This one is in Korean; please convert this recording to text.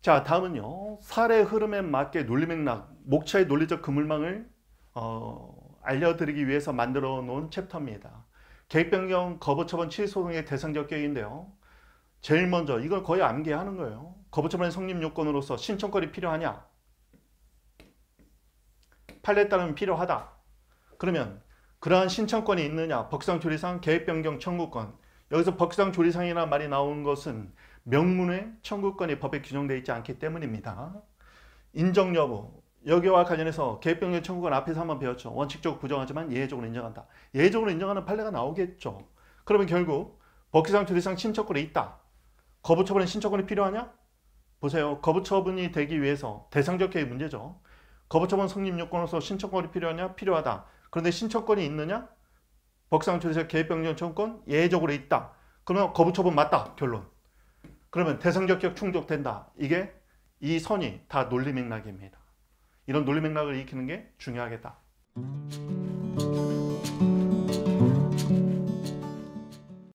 자 다음은요 살의 흐름에 맞게 논리맥락 목차의 논리적 그물망을 어, 알려드리기 위해서 만들어 놓은 챕터입니다 계획변경 거부처분 취소 등의 대상적격인데요 제일 먼저 이걸 거의 암기하는 거예요 거부처분의 성립 요건으로서 신청권이 필요하냐 판례에 따르면 필요하다 그러면 그러한 신청권이 있느냐 법상조리상 계획변경 청구권 여기서 법상 조리상이라는 말이 나온 것은 명문의 청구권이 법에 규정되어 있지 않기 때문입니다. 인정 여부, 여기와 관련해서 계획병력 청구권 앞에서 한번 배웠죠. 원칙적으로 부정하지만 예외적으로 인정한다. 예외적으로 인정하는 판례가 나오겠죠. 그러면 결국 법기상 조리상 신청권이 있다. 거부 처분에 신청권이 필요하냐? 보세요. 거부 처분이 되기 위해서 대상적 해의 문제죠. 거부 처분 성립 요건으로서 신청권이 필요하냐? 필요하다. 그런데 신청권이 있느냐? 법상초에서 계병전 청권 예외적으로 있다. 그러면 거부처분 맞다. 결론. 그러면 대성격격 충족된다. 이게 이 선이 다 논리 맥락입니다. 이런 논리 맥락을 익히는 게 중요하겠다.